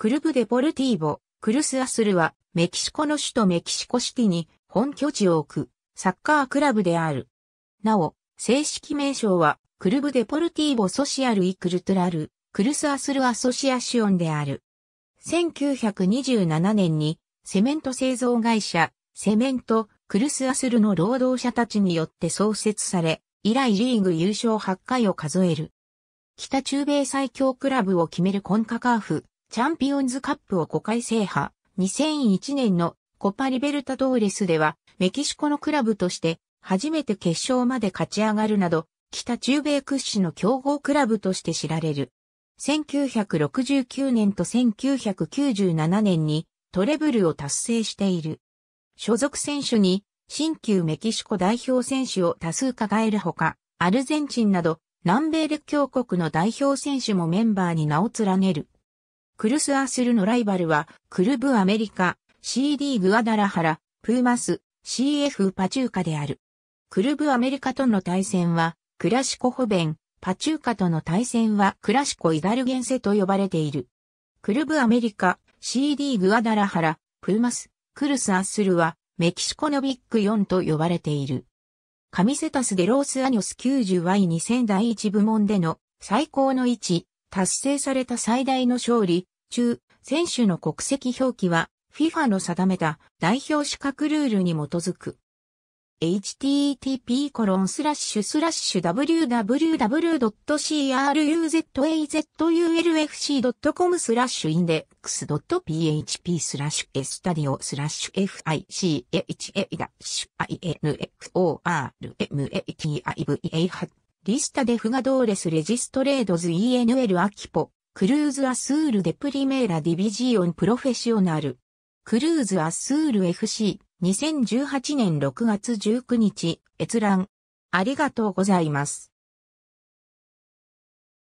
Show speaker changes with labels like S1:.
S1: クルブ・デ・ポルティーボ、クルス・アスルは、メキシコの首都メキシコシティに本拠地を置く、サッカークラブである。なお、正式名称は、クルブ・デ・ポルティーボ・ソシアル・イ・クルトゥラル、クルス・アスル・アソシアシオンである。1927年に、セメント製造会社、セメント、クルス・アスルの労働者たちによって創設され、以来リーグ優勝8回を数える。北中米最強クラブを決めるコンカカーフ、チャンピオンズカップを5回制覇、2001年のコパリベルタドーレスでは、メキシコのクラブとして、初めて決勝まで勝ち上がるなど、北中米屈指の強豪クラブとして知られる。1969年と1997年にトレブルを達成している。所属選手に新旧メキシコ代表選手を多数抱えるほか、アルゼンチンなど南米列強国の代表選手もメンバーに名を連ねる。クルス・アスルのライバルは、クルブ・アメリカ、CD・ グアダラハラ、プーマス、CF・ パチューカである。クルブ・アメリカとの対戦は、クラシコ・ホベン、パチューカとの対戦はクラシコ・イガルゲンセと呼ばれている。クルブ・アメリカ、CD・ グアダラハラ、プーマス、クルス・アスルは、メキシコのビッグ4と呼ばれている。カミセタス・デロース・アニョス 90Y2000 第1部門での最高の位置、達成された最大の勝利、中、選手の国籍表記は FIFA の定めた代表資格ルールに基づく。http://www.cruzazulfc.com スラッシュインデックス .php スラッシュエススラッシュ f i c h a i n f o r m a t i v i 8リスタデフガドーレスレジストレードズ ENL アキポ、クルーズアスールデプリメーラディビジオンプロフェッショナル。クルーズアスール FC、2018年6月19日、閲覧。ありがとうございます。